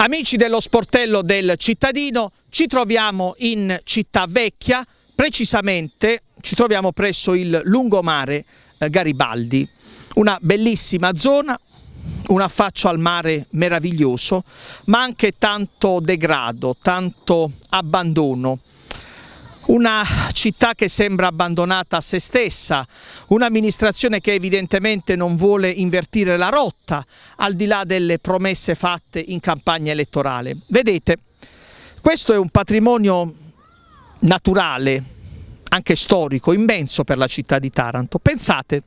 Amici dello sportello del cittadino, ci troviamo in Città Vecchia, precisamente ci troviamo presso il lungomare eh, Garibaldi, una bellissima zona, un affaccio al mare meraviglioso, ma anche tanto degrado, tanto abbandono una città che sembra abbandonata a se stessa, un'amministrazione che evidentemente non vuole invertire la rotta al di là delle promesse fatte in campagna elettorale. Vedete, questo è un patrimonio naturale, anche storico, immenso per la città di Taranto. Pensate,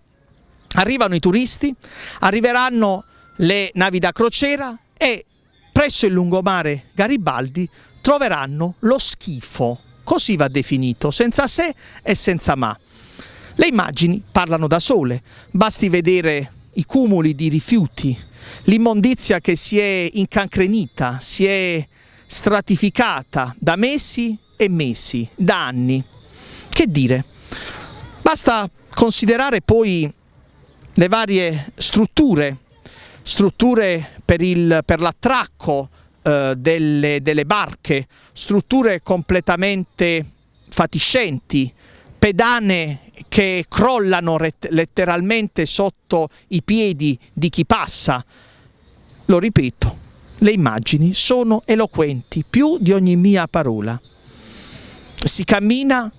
arrivano i turisti, arriveranno le navi da crociera e presso il lungomare Garibaldi troveranno lo schifo così va definito, senza se e senza ma. Le immagini parlano da sole, basti vedere i cumuli di rifiuti, l'immondizia che si è incancrenita, si è stratificata da mesi e mesi, da anni. Che dire? Basta considerare poi le varie strutture, strutture per, il, per l'attracco, eh, delle, delle barche, strutture completamente fatiscenti, pedane che crollano letteralmente sotto i piedi di chi passa. Lo ripeto, le immagini sono eloquenti più di ogni mia parola. Si cammina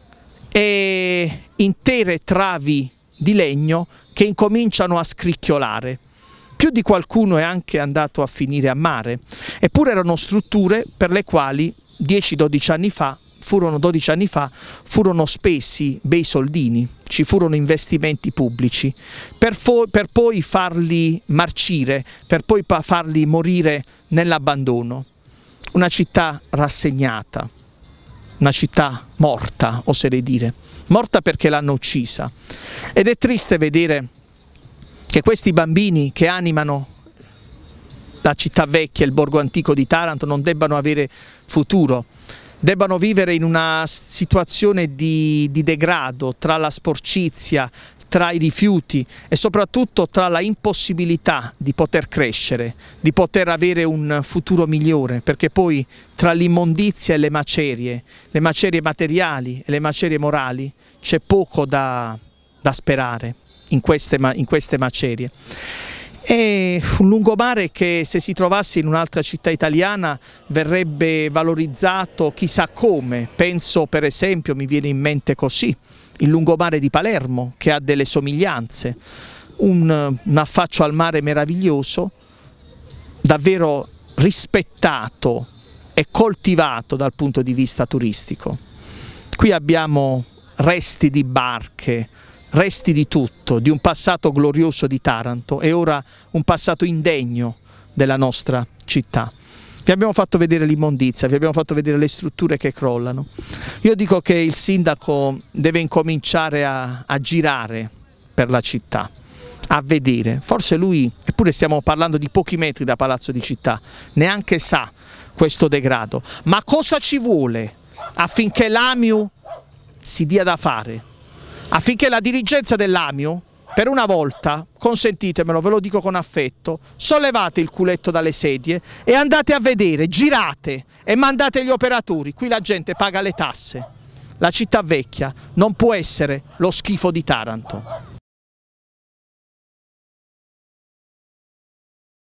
e intere travi di legno che incominciano a scricchiolare. Più di qualcuno è anche andato a finire a mare, eppure erano strutture per le quali 10-12 anni fa furono 12 anni fa, furono spesi bei soldini, ci furono investimenti pubblici, per, per poi farli marcire, per poi farli morire nell'abbandono. Una città rassegnata, una città morta, oserei dire, morta perché l'hanno uccisa. Ed è triste vedere che questi bambini che animano la città vecchia, il borgo antico di Taranto non debbano avere futuro, debbano vivere in una situazione di, di degrado tra la sporcizia, tra i rifiuti e soprattutto tra la impossibilità di poter crescere, di poter avere un futuro migliore, perché poi tra l'immondizia e le macerie, le macerie materiali e le macerie morali, c'è poco da, da sperare in queste, in queste macerie. È un lungomare che se si trovasse in un'altra città italiana verrebbe valorizzato chissà come, penso per esempio, mi viene in mente così, il lungomare di Palermo che ha delle somiglianze, un, un affaccio al mare meraviglioso, davvero rispettato e coltivato dal punto di vista turistico. Qui abbiamo resti di barche, resti di tutto, di un passato glorioso di Taranto e ora un passato indegno della nostra città. Vi abbiamo fatto vedere l'immondizia, vi abbiamo fatto vedere le strutture che crollano. Io dico che il sindaco deve incominciare a, a girare per la città, a vedere. Forse lui, eppure stiamo parlando di pochi metri da Palazzo di Città, neanche sa questo degrado. Ma cosa ci vuole affinché l'AMIU si dia da fare? affinché la dirigenza dell'AMIU per una volta, consentitemelo, ve lo dico con affetto, sollevate il culetto dalle sedie e andate a vedere, girate e mandate gli operatori. Qui la gente paga le tasse. La città vecchia non può essere lo schifo di Taranto.